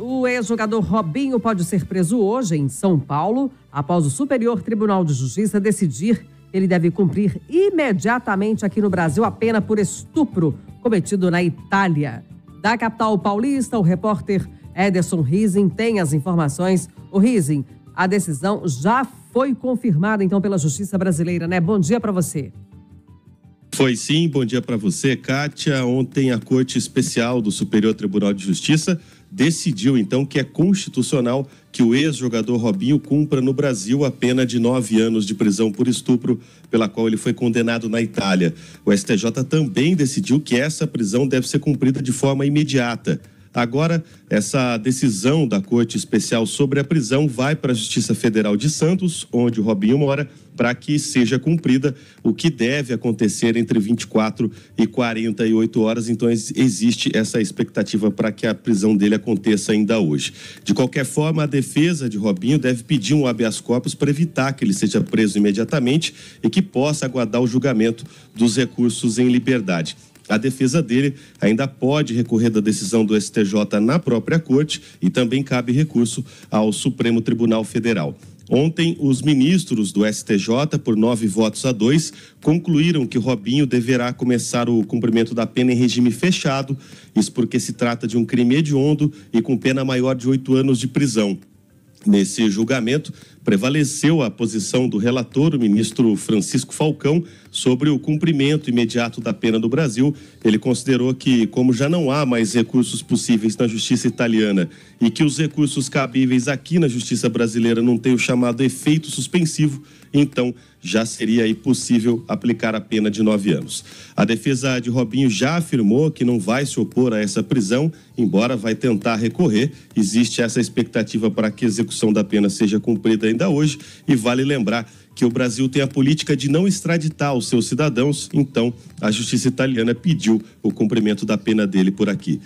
O ex-jogador Robinho pode ser preso hoje em São Paulo, após o Superior Tribunal de Justiça decidir que ele deve cumprir imediatamente aqui no Brasil a pena por estupro cometido na Itália. Da capital paulista, o repórter Ederson Rising tem as informações. O Rising, a decisão já foi confirmada então pela Justiça Brasileira, né? Bom dia para você. Foi sim, bom dia para você, Kátia. Ontem a Corte Especial do Superior Tribunal de Justiça decidiu então que é constitucional que o ex-jogador Robinho cumpra no Brasil a pena de nove anos de prisão por estupro, pela qual ele foi condenado na Itália. O STJ também decidiu que essa prisão deve ser cumprida de forma imediata. Agora, essa decisão da Corte Especial sobre a prisão vai para a Justiça Federal de Santos, onde o Robinho mora, para que seja cumprida o que deve acontecer entre 24 e 48 horas. Então, existe essa expectativa para que a prisão dele aconteça ainda hoje. De qualquer forma, a defesa de Robinho deve pedir um habeas corpus para evitar que ele seja preso imediatamente e que possa aguardar o julgamento dos recursos em liberdade. A defesa dele ainda pode recorrer da decisão do STJ na própria corte e também cabe recurso ao Supremo Tribunal Federal. Ontem, os ministros do STJ, por nove votos a dois, concluíram que Robinho deverá começar o cumprimento da pena em regime fechado, isso porque se trata de um crime hediondo e com pena maior de oito anos de prisão. Nesse julgamento, prevaleceu a posição do relator, o ministro Francisco Falcão, sobre o cumprimento imediato da pena do Brasil. Ele considerou que, como já não há mais recursos possíveis na justiça italiana e que os recursos cabíveis aqui na justiça brasileira não têm o chamado efeito suspensivo, então já seria possível aplicar a pena de nove anos. A defesa de Robinho já afirmou que não vai se opor a essa prisão, embora vai tentar recorrer. Existe essa expectativa para que a execução da pena seja cumprida ainda hoje. E vale lembrar que o Brasil tem a política de não extraditar os seus cidadãos, então a justiça italiana pediu o cumprimento da pena dele por aqui.